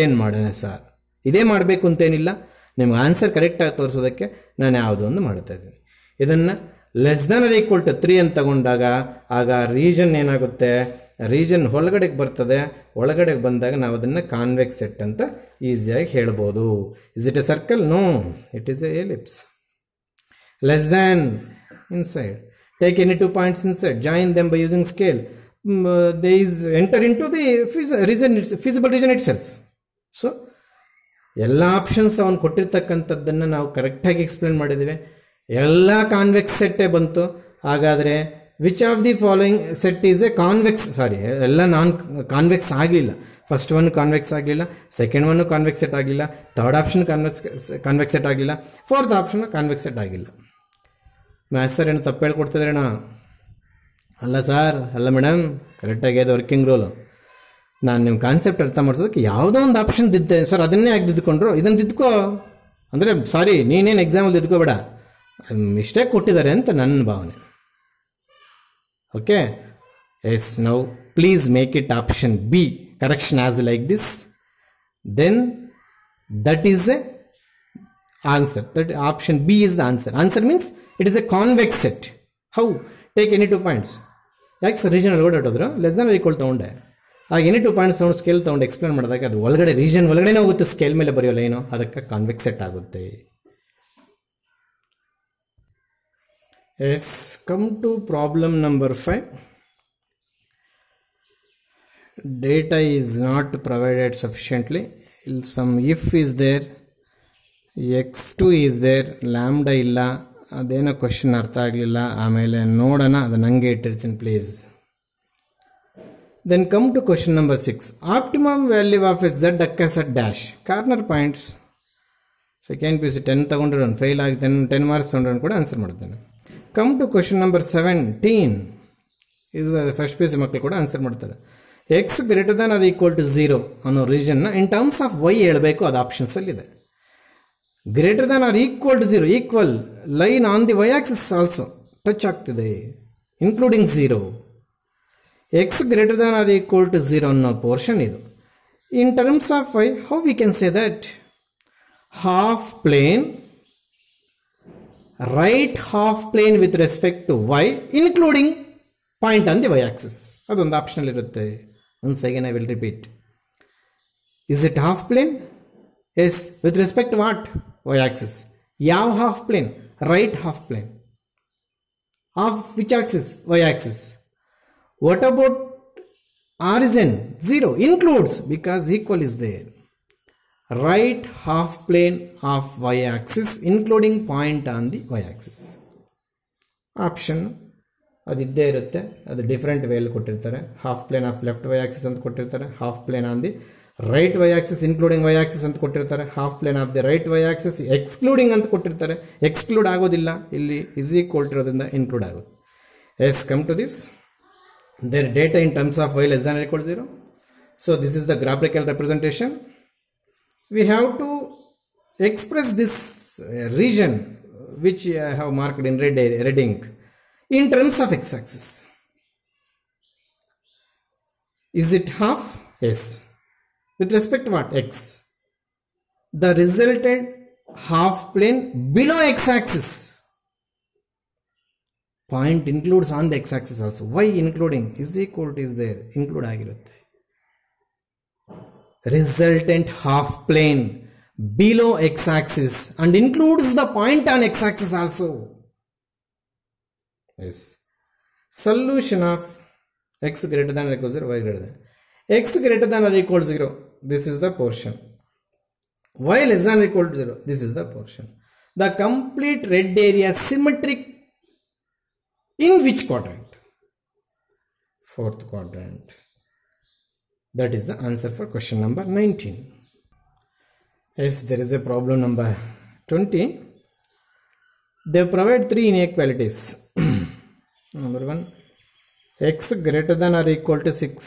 ಏನು ಮಾಡೋಣ ಸರ್ ಇದೇ ಮಾಡಬೇಕು ಅಂತೇನಿಲ್ಲ ನಿಮ್ಗೆ ಆನ್ಸರ್ ಕರೆಕ್ಟಾಗಿ ತೋರಿಸೋದಕ್ಕೆ ನಾನು ಯಾವುದೋ ಒಂದು ಮಾಡ್ತಾ ಇದ್ದೀನಿ ಇದನ್ನು less than or equal to three ಅಂತ ತಗೊಂಡಾಗ ಆಗ ರೀಜನ್ ಏನಾಗುತ್ತೆ ರೀಜನ್ ಒಳಗಡೆಗೆ ಬರ್ತದೆ ಒಳಗಡೆಗೆ ಬಂದಾಗ ನಾವು ಅದನ್ನು ಕಾನ್ವೆಕ್ಸ್ ಸೆಟ್ ಅಂತ ಈಸಿಯಾಗಿ ಹೇಳ್ಬೋದು is it a circle no it is a ellipse less than inside take any two points inside join them by using scale um, uh, enter is enter into the its region, feasible region itself so ಎಲ್ಲ options ಅವನು ಕೊಟ್ಟಿರ್ತಕ್ಕಂಥದ್ದನ್ನು ನಾವು ಕರೆಕ್ಟಾಗಿ explain ಮಾಡಿದ್ದೀವಿ ಎಲ್ಲ convex ಸೆಟ್ಟೇ ಬಂತು ಹಾಗಾದರೆ which of the following set is a convex sorry ಎಲ್ಲ ನಾನ್ ಕಾನ್ವೆಕ್ಸ್ ಆಗಲಿಲ್ಲ ಫಸ್ಟ್ ಒನ್ ಕಾನ್ವೆಕ್ಸ್ ಆಗಲಿಲ್ಲ ಸೆಕೆಂಡ್ ಒನ್ ಕಾನ್ವೆಕ್ಸ್ ಸೆಟ್ ಆಗಿಲ್ಲ third option convex convex set ಆಗಿಲ್ಲ ಫೋರ್ತ್ ಆಪ್ಷನ್ ಕಾನ್ವೆಕ್ಸ್ ಸೆಟ್ ಆಗಿಲ್ಲ ಮ್ಯಾಥ್ ಸರ್ ಏನು ತಪ್ಪು ಹೇಳ್ಕೊಡ್ತಿದ್ರೇನಾ ಅಲ್ಲ ಸರ್ ಅಲ್ಲ ಮೇಡಮ್ ಕರೆಕ್ಟಾಗಿ ಅದು ವರ್ಕಿಂಗ್ ರೂಲು ನಾನು ನಿಮ್ಮ ಕಾನ್ಸೆಪ್ಟ್ ಅರ್ಥ ಮಾಡ್ಸೋದಕ್ಕೆ ಯಾವುದೋ ಒಂದು ಆಪ್ಷನ್ ದಿದ್ದೆ ಸರ್ ಅದನ್ನೇ ಯಾಕೆ ದಿದ್ಕೊಂಡ್ರು ಇದನ್ನು ತಿದ್ಕೋ ಅಂದರೆ ಸಾರಿ ನೀನೇನು ಎಕ್ಸಾಮಲ್ಲಿ ತಿದ್ಕೋಬೇಡ ಮಿಸ್ಟೇಕ್ ಕೊಟ್ಟಿದ್ದಾರೆ ಅಂತ ನನ್ನ ಭಾವನೆ okay yes now please make it option B correction as like this then that is a answer. That option B is the answer. Answer means it is a convex set. How? Take any two points. ಯಾಕೆ sir ರೀಜನಲ್ಲಿ ಓಡಾಡಿದ್ರು less than equal ತಗೊಂಡೆ ಆಗ any two points sound scale ತೊಗೊಂಡು explain ಮಾಡಿದಾಗ ಅದು ಒಳಗಡೆ region ಒಳಗಡೆನೇ ಹೋಗುತ್ತೆ ಸ್ಕೇಲ್ ಮೇಲೆ ಬರೆಯೋಲ್ಲ ಏನೋ ಅದಕ್ಕೆ ಕಾನ್ವೆಕ್ಸ್ ಸೆಟ್ ಆಗುತ್ತೆ yes come to problem number five data is not provided sufficiently ಇಲ್ಲಿ some if is there x two is there lambda ಇಲ್ಲ ಅದೇನೋ ಕ್ವಶನ್ ಅರ್ಥ ಆಗಲಿಲ್ಲ ಆಮೇಲೆ ನೋಡೋಣ ಅದನ್ನು ಹಂಗೆ ಇಟ್ಟಿರ್ತೀನಿ please then come to question number six optimum value of S Z occur at dash corner points second P U C ten ತೊಗೊಂಡಿರೋನು ಫೇಲ್ ಆಗಿ ಟೆನ್ ಟೆನ್ ಮಾರ್ಕ್ಸ್ ತೊಗೊಂಡ್ರು ಕೂಡ ಆನ್ಸರ್ ಮಾಡ್ತಾನೆ come to question number seventeen ಇದು first P U C ಮಕ್ಕಳು ಕೂಡ answer ಮಾಡ್ತಾರೆ x greater than or equal to zero ಅನ್ನೋ ರೀಜನ್ನ ಇನ್ ಟರ್ಮ್ಸ್ ಆಫ್ ವೈ ಹೇಳಬೇಕು ಅದು ಆಪ್ಷನ್ಸಲ್ಲಿದೆ greater than or equal to 0 equal line on the y-axis also touch aktide including 0 x greater than or equal to 0 no portion idu in terms of y how we can say that half plane right half plane with respect to y including point on the y-axis adu ond optional irutte once again i will repeat is it half plane yes with respect to what y axis. Yaw half plane, right half plane. Of which axis? Y axis. What about origin? Zero includes because equal is there. Right half plane of y axis including point on the y axis. Option ಅದು ಇದ್ದೇ ಇರುತ್ತೆ ಅದು different ವೇಲ್ ಕೊಟ್ಟಿರ್ತಾರೆ half plane of left y axis ಅಂತ ಕೊಟ್ಟಿರ್ತಾರೆ half plane on the right y axis including y axis ಅಂತ ಕೊಟ್ಟಿರ್ತಾರೆ half plane of the right y axis excluding ಅಂತ ಕೊಟ್ಟಿರ್ತಾರೆ ಎಕ್ಸ್ಕ್ಲೂಡ್ ಆಗೋದಿಲ್ಲ ಇಲ್ಲಿ ಈಸಿ ಕೊಟ್ಟಿರೋದ್ರಿಂದ ಇನ್ಕ್ಲೂಡ್ ಆಗುತ್ತೆ yes come to this there data in terms of y less equal zero so this is the graphical representation we have to express this region which I marked in in red uh, uh, red in terms of x axis is it half half? with respect to what x the resultant half plane below x-axis point includes on the x-axis also y including is equal to is there include ಆಗಿರುತ್ತೆ resultant half plane below x-axis and includes the point on x-axis also yes solution of x greater than or to y greater than x greater than or equal to 0 this is the portion y less than or equal to 0 this is the portion the complete red area symmetric in which quadrant fourth quadrant that is the answer for question number 19 yes there is a problem number 20 they provide three inequalities number one x greater than or equal to 6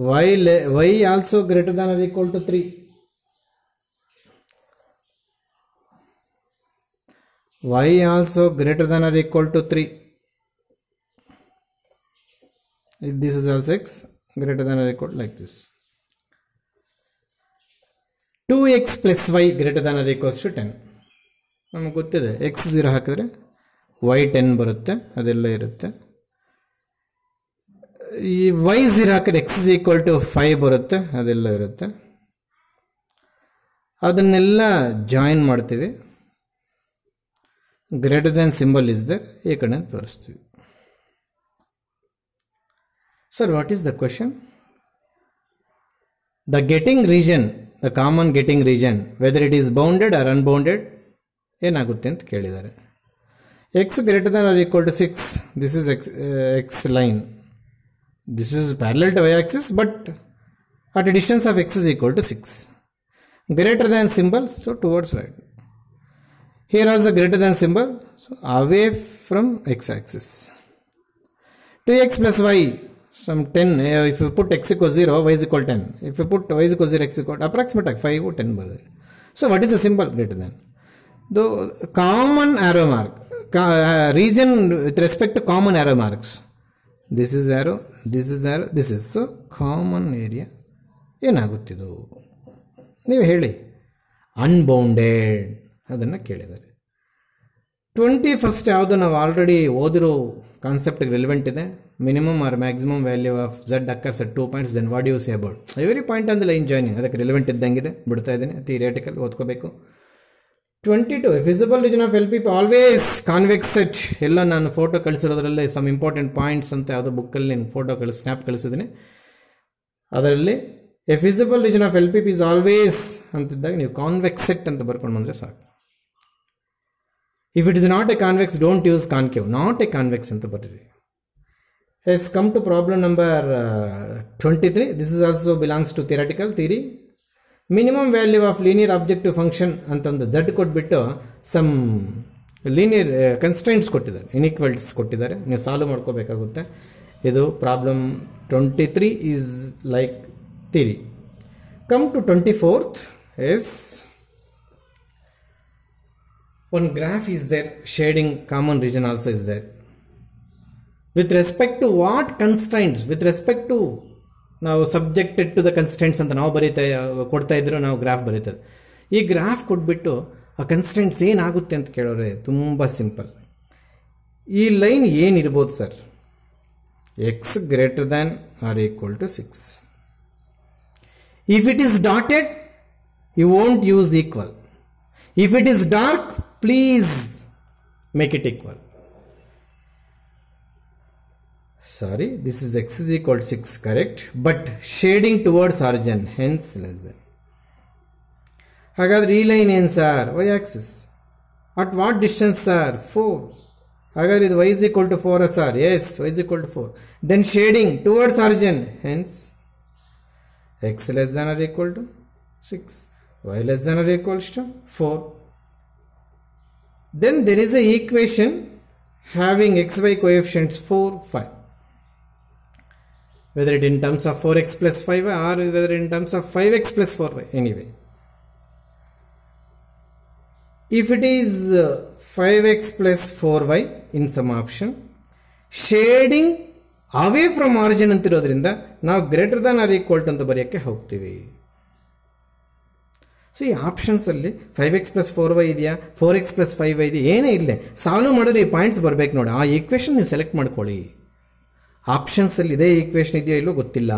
y, y also greater than or equal to 3. y also greater than or equal to 3. If this is also x greater than or equal like this. 2x plus y greater than or equal to 10. ನಮಗೆ ಗೊತ್ತಿದೆ x zero ಹಾಕಿದ್ರೆ y ten ಬರುತ್ತೆ ಅದೆಲ್ಲ ಇರುತ್ತೆ ಈ y zero ಹಾಕಿದ್ರೆ x is equal to five ಬರುತ್ತೆ ಅದೆಲ್ಲ ಇರುತ್ತೆ ಅದನ್ನೆಲ್ಲ ಜಾಯಿನ್ ಮಾಡ್ತೀವಿ greater than symbol is there ಈ ಕಡೆ ತೋರಿಸ್ತೀವಿ sir what is the question the getting region the common getting region whether it is bounded or unbounded ಏನಾಗುತ್ತೆ ಅಂತ ಕೇಳಿದ್ದಾರೆ x greater than or equal to six this is x x line this is parallel to y axis but at a distance of x is equal to 6 greater than symbol so towards right here also greater than symbol so away from x axis 2x plus y some 10 eh, if you put x equals 0 y is equal 10 if you put y is equals 0 x equal approximately 5 or 10 so what is the symbol greater than the common arrow mark uh, region with respect to common arrow marks this is ಯಾರು this is ಯಾರು this is common area ಏನಾಗುತ್ತಿದ್ದು ನೀವು ಹೇಳಿ unbounded ಅದನ್ನು ಕೇಳಿದ್ದಾರೆ twenty first ಯಾವುದು ನಾವು already ಓದಿರೋ ಕಾನ್ಸೆಪ್ಟ್ಗೆ ರಿಲೆವೆಂಟ್ ಇದೆ minimum or maximum value of Z occurs at two points then what you say about every point ಅಂದ್ರೆ ಇನ್ ಜಾಯ್ನಿಂಗ್ ಅದಕ್ಕೆ ರಿಲೆವೆಂಟ್ ಇದೆ ಬಿಡ್ತಾ ಇದ್ದೀನಿ ಥಿಯರಿಟಿಕಲ್ ಓದ್ಕೋಬೇಕು twenty two feasible region of L P P always convex set ಎಲ್ಲ ನಾನು photo ಕಳಿಸಿರೋದ್ರಲ್ಲಿ some important points ಅಂತ ಯಾವುದೋ ಬುಕ್ಕಲ್ಲಿ ಅಲ್ಲಿ ಫೋಟೋ ಕಳಿಸಿ ಸ್ನ್ಯಾಪ್ ಕಳಿಸಿದ್ದೀನಿ ಅದರಲ್ಲಿ a feasible region of L P P is always ಅಂತಿದ್ದಾಗ ನೀವು ಕಾನ್ವೆಕ್ಸ್ ಸೆಟ್ ಅಂತ ಬರ್ಕೊಂಡು ಬಂದರೆ ಸಾಕು if it is not a convex don't use concave not a convex ಅಂತ ಬರ್ತೀವಿ yes come to problem number twenty three this is also belongs to theoretical theory minimum value of linear objective function ಅಂತ ಒಂದು ಜಡ್ ಕೊಟ್ಬಿಟ್ಟು some linear constants ಕೊಟ್ಟಿದ್ದಾರೆ ಇನ್ಇಕ್ವಲ್ಸ್ ಕೊಟ್ಟಿದ್ದಾರೆ ನೀವು solve ಮಾಡ್ಕೋಬೇಕಾಗುತ್ತೆ ಇದು problem twenty three is like theory come to twenty fourth is one graph is there shading common region also is there with respect to what constraints with respect to ನಾವು subjected to the constants ಅಂತ ನಾವು ಬರೀತಾ ಕೊಡ್ತಾ ಇದ್ರು ನಾವು graph ಬರೀತದೆ ಈ graph ಕೊಟ್ಬಿಟ್ಟು ಆ ಕನ್ಸ್ಟೆಂಟ್ಸ್ ಏನಾಗುತ್ತೆ ಅಂತ ಕೇಳೋರೆ ತುಂಬ ಸಿಂಪಲ್ ಈ ಲೈನ್ ಏನಿರ್ಬೋದು sir x greater than or equal to six if it is dotted you won't use equal if it is dark please make it equal sorry this is x is equal to 6 correct but shading towards origin hence less than agar reline in sir y axis at what distance sir 4 agar id y is equal to 4 sir yes y is equal to 4 then shading towards origin hence x less than or equal to 6 y less than or equal to 4 then there is a equation having xy coefficients 4 5 whether in whether it in terms of 4x plus 5y or whether in terms of 5x plus if it is five x plus four y in some option shading away from origin ಅಂತಿರೋದ್ರಿಂದ ನಾವು greater than R equal ಅಂತ ಬರೆಯೋಕ್ಕೆ ಹೋಗ್ತೀವಿ so ಈ ಆಪ್ಷನ್ಸಲ್ಲಿ five x plus four y ಇದೆಯಾ four x plus five y ಇದೆಯಾ ಏನೇ ಇಲ್ಲೇ ಸಾಲ್ವ್ ಮಾಡಿದ್ರೆ ಈ ಪಾಯಿಂಟ್ಸ್ ಬರಬೇಕು ನೋಡಿ ಆ ಈಕ್ವೇಶನ್ ನೀವು ಸೆಲೆಕ್ಟ್ ಮಾಡ್ಕೊಳ್ಳಿ ಆಪ್ಷನ್ಸಲ್ಲಿ ಇದೇ ಈಕ್ವೇಷನ್ ಇದೆಯೋ ಇಲ್ಲೋ ಗೊತ್ತಿಲ್ಲ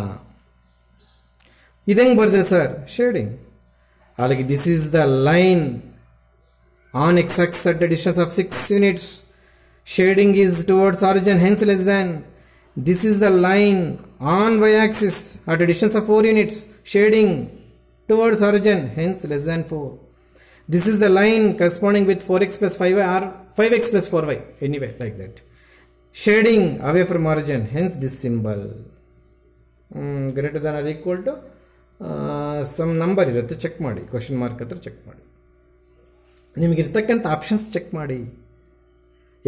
ಇದೆಂಗೆ ಬರೆದ್ರೆ ಸರ್ ಶೇಡಿಂಗ್ ಅಲ್ಲಿಗೆ this is the line on x at the distance of six units shading is towards origin hence less than this is the line on y axis at a distance of four units shading towards origin hence less than four this is the line corresponding with four x plus five or five x plus four y anyway like that shading away from margin hence this symbol greater than than equal to some number ಇರುತ್ತೆ check ಮಾಡಿ question mark ಹತ್ರ check ಮಾಡಿ ನಿಮಗಿರ್ತಕ್ಕಂಥ options check ಮಾಡಿ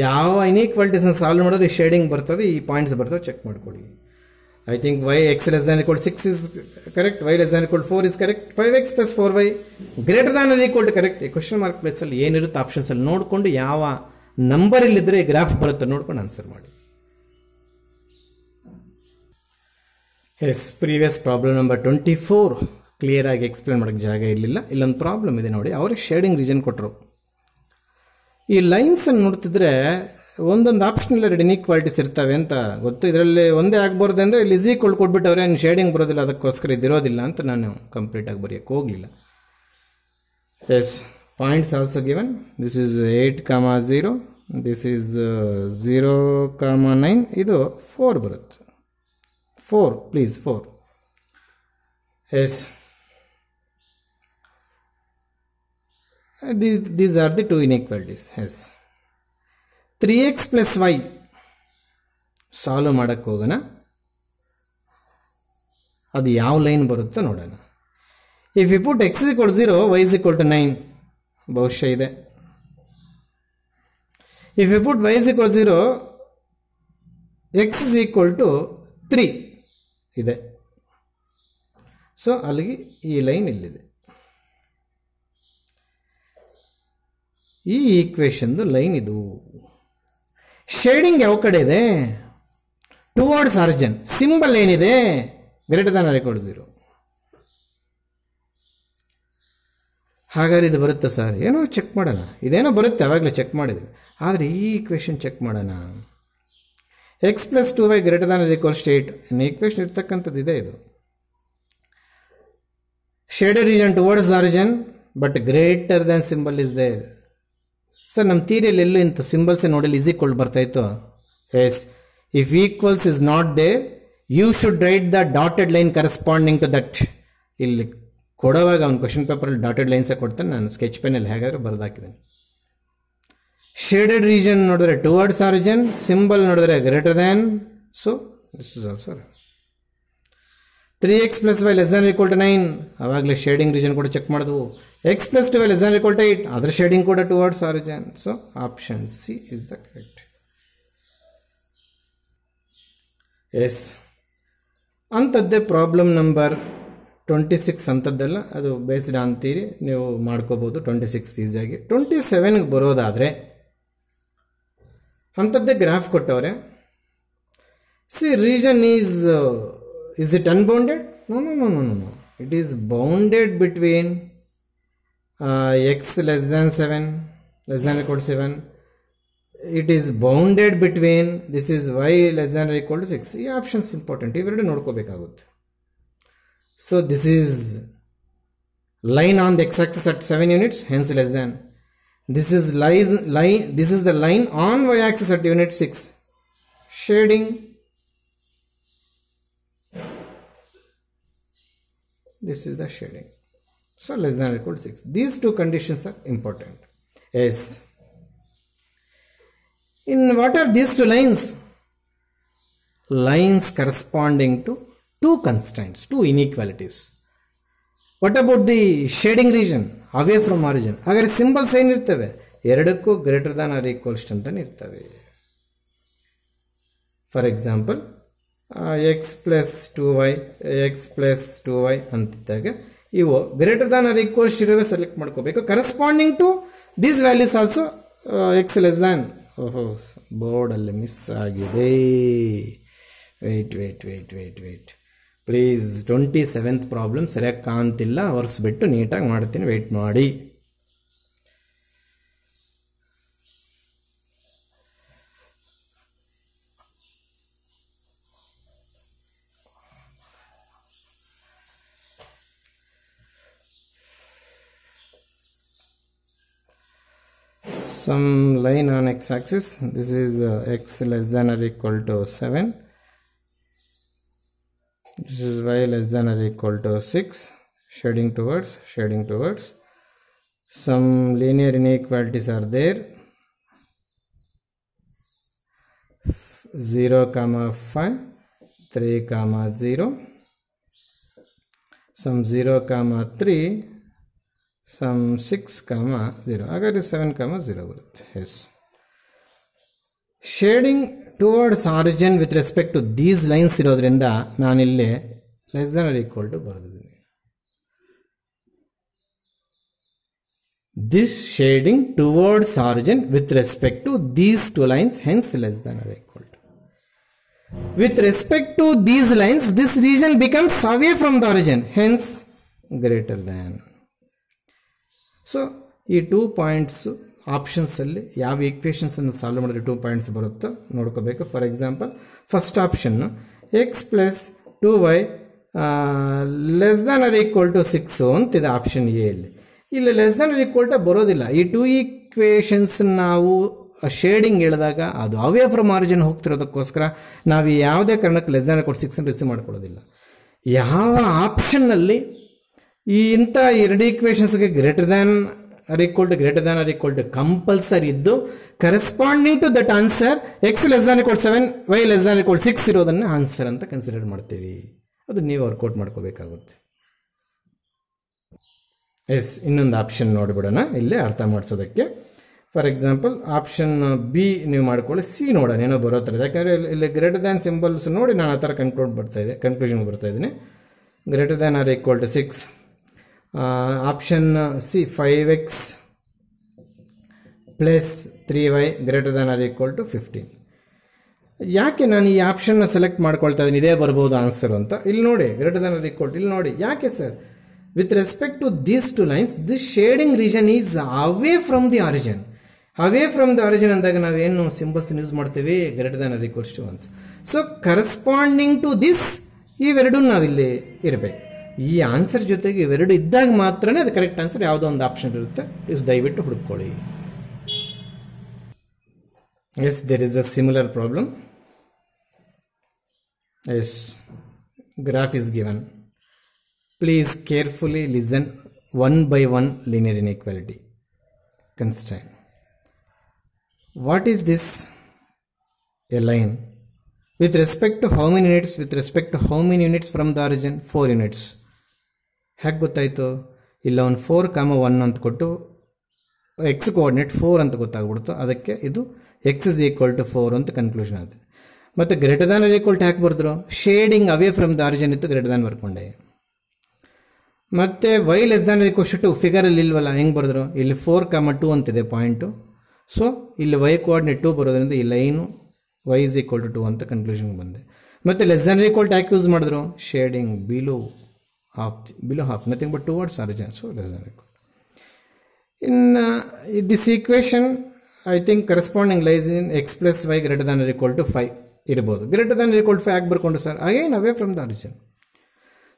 ಯಾವ ಇನ್ಈಕ್ವಾಲಿಟೀಸ್ನ solve ಮಾಡೋದು ಈ shading ಬರ್ತದೆ ಈ ಪಾಯಿಂಟ್ಸ್ ಬರ್ತದೆ ಚೆಕ್ ಮಾಡಿಕೊಡಿ I think y x less than equal six is correct y less than equal four is correct five x plus four y greater than equal to correct ಈ question mark ಪ್ಲೇಸಲ್ಲಿ ಏನಿರುತ್ತೆ ಆಪ್ಷನ್ಸಲ್ಲಿ ನೋಡಿಕೊಂಡು ಯಾವ number ಇಲ್ಲಿದ್ರೆ graph ಬರುತ್ತೆ ನೋಡ್ಕೊಂಡು answer ಮಾಡಿ yes previous problem number twenty four clear ಆಗಿ ಎಕ್ಸ್ಪ್ಲೇನ್ ಮಾಡೋಕ್ಕೆ ಜಾಗ ಇರಲಿಲ್ಲ ಇಲ್ಲೊಂದು ಪ್ರಾಬ್ಲಮ್ ಇದೆ ನೋಡಿ ಅವ್ರಿಗೆ ಶೇಡಿಂಗ್ ರೀಸನ್ ಕೊಟ್ಟರು ಈ ಅನ್ನು ನೋಡ್ತಿದ್ರೆ ಒಂದೊಂದು ಆಪ್ಷನಲ್ಲಿ ಎರಡು ಇನ್ಇಕ್ವಾಲಿಟೀಸ್ ಇರ್ತವೆ ಅಂತ ಗೊತ್ತು ಇದರಲ್ಲಿ ಒಂದೇ ಆಗಬಾರ್ದು ಅಂದರೆ ಇಲ್ಲಿ ಈಸಿ ಕೊಟ್ಬಿಟ್ಟು ಅವ್ರೇನು ಶೇಡಿಂಗ್ ಬರೋದಿಲ್ಲ ಅದಕ್ಕೋಸ್ಕರ ಇದಿರೋದಿಲ್ಲ ಅಂತ ನಾನು ಕಂಪ್ಲೀಟಾಗಿ ಬರೆಯೋಕ್ಕೆ ಹೋಗಲಿಲ್ಲ yes points also given this is 8 comma 0 this is uh, 0 comma 9 ito 4 birth. 4 please 4 yes these, these are the two inequalities yes 3x plus y solve madak kogu na adhi yao line baruttho nodana if you put x is equal to 0 y is equal to 9 ಬಹುಶಃ ಇದೆ if you put y equal zero x is equal to three ಇದೆ so ಅಲ್ಲಿಗೆ ಈ line ಇಲ್ಲಿದೆ ಈ ಈಕ್ವೇಶನ್ದು line ಇದು shading ಯಾವ ಕಡೆ ಇದೆ ಟುವರ್ಡ್ಸ್ ಆರ್ಜನ್ ಸಿಂಬಲ್ ಏನಿದೆ ಗ್ರೇಟರ್ ದನ್ ರೆಕಾರ್ಡ್ ಝೀರೋ ಹಾಗಾದ್ರೆ ಇದು ಬರುತ್ತೆ ಸರ್ ಏನೋ ಚೆಕ್ ಮಾಡೋಣ ಇದೇನೋ ಬರುತ್ತೆ ಅವಾಗಲೇ ಚೆಕ್ ಮಾಡಿದ್ವಿ ಆದರೆ ಈ ಈಕ್ವೇಷನ್ ಚೆಕ್ ಮಾಡೋಣ x plus two y greater than equal state equation ಇರ್ತಕ್ಕಂಥದ್ದು ಇದೆ ಇದು shaded region towards origin but greater than symbol is there sir ನಮ್ಮ ಥೀರಿಯಲ್ಲಿ ಎಲ್ಲೂ ಇಂಥ ಸಿಂಬಲ್ಸೇ ನೋಡಲಿ ಈಸ್ ಬರ್ತಾ ಇತ್ತು yes if equals is not there you should write the dotted line corresponding to that ಇಲ್ಲಿ ಕೊಡೋವಾಗ ಅವ್ನು ಕ್ವಶನ್ ಪೇಪರಲ್ಲಿ ಡಾಟೆಡ್ ಲೈನ್ಸೇ ಕೊಡ್ತಾನೆ ನಾನು ಸ್ಕೆಚ್ ಪೆನ್ನಲ್ಲಿ ಹೇಗಾದರೂ ಬರೆದಾಕಿದ್ದೀನಿ ಶೇಡೆಡ್ ರೀಜನ್ ನೋಡಿದ್ರೆ ಟುವರ್ಡ್ಸ್ ಆರಿಜನ್ ಸಿಂಬಲ್ ನೋಡಿದ್ರೆ greater than so this is also three x plus Y less than equal to nine ಆವಾಗಲೇ ಶೇಡಿಂಗ್ ರೀಜನ್ ಕೂಡ ಚೆಕ್ ಮಾಡಿದ್ವು x plus two y less than equal to eight ಅದರ shading ಕೂಡ towards origin so option C is the correct yes ಅಂಥದ್ದೇ problem number twenty six ಅಂಥದ್ದೆಲ್ಲ ಅದು based ಅಂತೀರಿ ನೀವು ಮಾಡ್ಕೋಬೋದು ಟ್ವೆಂಟಿ ಸಿಕ್ಸ್ ಈಸಿಯಾಗಿ ಟ್ವೆಂಟಿ ಸೆವೆನ್ಗೆ ಬರೋದಾದರೆ ಅಂಥದ್ದೇ ಗ್ರಾಫ್ ಕೊಟ್ಟವ್ರೆ C region is is it unbounded no no no no no it is bounded between x less than seven less than equal seven it is bounded between this is y less than equal to six ಈ options important ಇವೆರಡು ನೋಡ್ಕೋಬೇಕಾಗುತ್ತೆ So this is line on the x-axis at 7 units, hence less than. This is lies, line, this is the line on y-axis at unit 6. Shading. This is the shading. So less than or equal to 6. These two conditions are important. Yes. In what are these two lines? Lines corresponding to to constraints, two inequalities. What about the shading region away from origin ಹಾಗಾದ್ರೆ symbols ಏನಿರ್ತವೆ ಎರಡಕ್ಕೂ greater than or ಅಂತಲೇ ಇರ್ತವೆ for example x plus two y x plus two y ಅಂತಿದ್ದಾಗ ಇವು greater than or equals select ಮಾಡ್ಕೋಬೇಕು corresponding to these values also x less than ಓಹೋ ಬೋರ್ಡಲ್ಲಿ ಮಿಸ್ ಆಗಿದೆ wait wait wait wait wait please twenty seven problem sir ಕಾಣ್ತಿಲ್ಲ ಒರೆಸ್ಬಿಟ್ಟು ನೀಟಾಗಿ ಮಾಡ್ತೀನಿ some line on x axis this is uh, x less than or equal to 7 this is y less than or equal to 6 shading towards shading towards some linear inequalities are there 0 comma 5 3 comma 0 some 0 comma 3 some 6 comma 0 is 7 comma 0 ಬರುತ್ತೆ shading towards origin with respect to these lines ಇರೋದ್ರಿಂದ ನಾನಿಲ್ಲಿ less than or equal to ಬರೆದಿದ್ದೀನಿ this shading towards origin with respect to these two lines hence less than or equal to with respect to these lines this region becomes away from the origin hence greater than so ಈ two points ಆಪ್ಷನ್ಸಲ್ಲಿ ಯಾವ ಈಕ್ವೇಷನ್ಸನ್ನು solve ಮಾಡಿದ್ರೆ two points ಬರುತ್ತೋ ನೋಡ್ಕೋಬೇಕು for example first option x plus two y less than or equal to six ಅಂತ ಇದೆ option ಎಲ್ಲಿ ಇಲ್ಲಿ less than or equal to ಬರೋದಿಲ್ಲ ಈ ಟೂ ಈಕ್ವೇಷನ್ಸ್ ನಾವು ಶೇಡಿಂಗ್ ಹೇಳಿದಾಗ ಅದು ಅವೇ ಫ್ರಮ್ ಆರಿಜಿನ್ ಹೋಗ್ತಿರೋದಕ್ಕೋಸ್ಕರ ನಾವು ಯಾವುದೇ ಕಾರಣಕ್ಕೆ ಲೆಸ್ ದ್ಯಾನ್ ಕೊಟ್ಟು ಸಿಕ್ಸ್ ರಿಸೀವ್ ಮಾಡ್ಕೊಳ್ಳೋದಿಲ್ಲ ಯಾವ ಆಪ್ಷನ್ನಲ್ಲಿ ಈ ಇಂಥ ಎರಡು ಈಕ್ವೇಷನ್ಸ್ಗೆ greater than or equal to greater than or equal to compulsory ಇದ್ದು corresponding to that answer x less than equal seven y less than equal six ಇರೋದನ್ನು ಆನ್ಸರ್ ಅಂತ ಕನ್ಸಿಡರ್ ಮಾಡ್ತೀವಿ ಅದು ನೀವು ವರ್ಕೌಟ್ ಮಾಡ್ಕೋಬೇಕಾಗುತ್ತೆ ಎಸ್ ಇನ್ನೊಂದು ಆಪ್ಷನ್ ನೋಡಿಬಿಡೋಣ ಇಲ್ಲೇ ಅರ್ಥ ಮಾಡಿಸೋದಕ್ಕೆ ಫಾರ್ ಎಕ್ಸಾಂಪಲ್ ಆಪ್ಷನ್ ಬಿ ನೀವು ಮಾಡ್ಕೊಳ್ಳಿ ಸಿ ನೋಡೋಣ ಏನೋ ಬರೋ ಥರ ಇದೆ ಯಾಕಂದರೆ ಇಲ್ಲಿ ಗ್ರೇಟರ್ ದ್ಯಾನ್ ಸಿಂಬಲ್ಸ್ ನೋಡಿ ನಾನು ಆ ಥರ ಕನ್ಕ್ಲೂಡ್ ಬರ್ತಾ ಇದೆ ಕನ್ಕ್ಲೂಷನ್ ಬರ್ತಾ ಇದ್ದೀನಿ greater than or equal to six option C five x plus three y greater than or equal to fifteen ಯಾಕೆ ನಾನು ಈ ಆಪ್ಷನ್ನ ಸೆಲೆಕ್ಟ್ ಮಾಡ್ಕೊಳ್ತಾ ಇದ್ದೀನಿ ಇದೇ ಬರ್ಬೋದು ಆನ್ಸರ್ ಅಂತ ಇಲ್ಲಿ ನೋಡಿ ಗ್ರೇಟರ್ ದನ್ ಆರ್ ಈಕ್ವಲ್ ಇಲ್ಲಿ ನೋಡಿ ಯಾಕೆ sir with respect to these two lines this shading region is away from the origin away from the origin ಅಂದಾಗ ನಾವೇನು ಸಿಂಬಲ್ಸ್ ಯೂಸ್ ಮಾಡ್ತೀವಿ greater than or equals to ones so corresponding to this ಇವೆರಡೂ ನಾವಿಲ್ಲಿ ಇರಬೇಕು ಈ answer ಜೊತೆಗೆ ಇವೆರಡು ಇದ್ದಾಗ ಮಾತ್ರನೇ ಅದು ಕರೆಕ್ಟ್ ಆನ್ಸರ್ ಯಾವುದೋ ಒಂದು ಆಪ್ಷನ್ ಇರುತ್ತೆ ಪ್ಲೀಸ್ ದಯವಿಟ್ಟು ಹುಡುಕೊಳ್ಳಿ yes there is a similar problem yes graph is given please carefully listen one by one in inequality constraint what is this a line with respect to how many units with respect to how many units from the origin four ಹ್ಯಾಕ್ ಗೊತ್ತಾಯಿತು ಇಲ್ಲ ಒಂದು four comma one ಅಂತ ಕೊಟ್ಟು X coordinate four ಅಂತ ಗೊತ್ತಾಗ್ಬಿಡ್ತು ಅದಕ್ಕೆ ಇದು x is equal to four ಅಂತ ಕನ್ಕ್ಲೂಷನ್ ಆಯಿತು ಮತ್ತು ಗ್ರೇಟರ್ ದ್ಯಾನ್ ಈಕ್ವಲ್ ಟು ಹ್ಯಾಕ್ ಬರೆದ್ರು shading away from the origin ಇತ್ತು ಗ್ರೇಟರ್ ದ್ಯಾನ್ ಬರ್ಕೊಂಡೆ ಮತ್ತು y less than equal to ಫಿಗರಲ್ಲಿ ಇಲ್ವಲ್ಲ ಹೆಂಗೆ ಬರೆದ್ರು ಇಲ್ಲಿ ಫೋರ್ ಕಾಮ ಟು ಅಂತಿದೆ ಪಾಯಿಂಟು ಸೊ ಇಲ್ಲಿ ವೈ ಕೋಆರ್ಡಿನೇಟ್ ಟು ಬರೋದ್ರಿಂದ ಈ line y is equal to two ಅಂತ ಕನ್ಕ್ಲೂಷನ್ಗೆ ಬಂದೆ ಮತ್ತು ಲೆಸ್ ದ್ಯಾನ್ ಈಕ್ವಲ್ ಟು ಹ್ಯಾಕ್ ಯೂಸ್ ಮಾಡಿದ್ರು shading below half below half nothing but towards origin so less than equal in this equation i think corresponding lies in x plus y greater than or equal to 5 It is both greater than or equal to 5 agbarkondu sir again away from the origin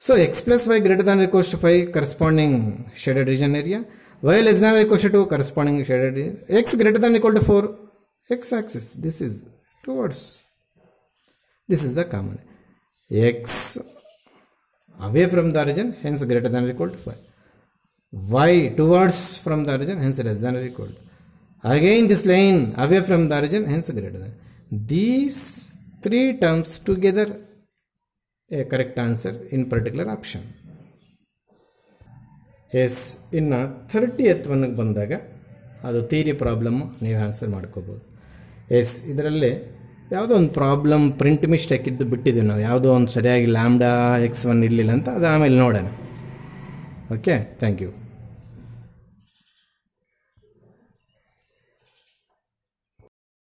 so x plus y greater than or equal to 5 corresponding shaded region area While is than equal to corresponding shaded area. x greater than or equal to 4 x axis this is towards this is the common x away from the origin hence greater than or equal to 5 y towards from the origin hence less than or equal to again this line away from the origin hence greater than these three terms together a correct answer in particular option yes ಇನ್ನು thirty ಎತ್ವನಕ್ಕೆ ಬಂದಾಗ ಅದು theory problem ನೀವು answer ಮಾಡ್ಕೋಬೋದು yes ಇದರಲ್ಲಿ ಯಾವುದೋ ಒಂದು problem print mistake ಇದ್ದು ಬಿಟ್ಟಿದ್ದೀವಿ ನಾವು ಯಾವುದೋ ಒಂದು ಸರಿಯಾಗಿ ಲ್ಯಾಮ್ಡಾ ಎಕ್ಸ್ ಒನ್ ಇರಲಿಲ್ಲ ಅಂತ ಅದು ಆಮೇಲೆ ನೋಡೋಣ ಓಕೆ ಥ್ಯಾಂಕ್ ಯು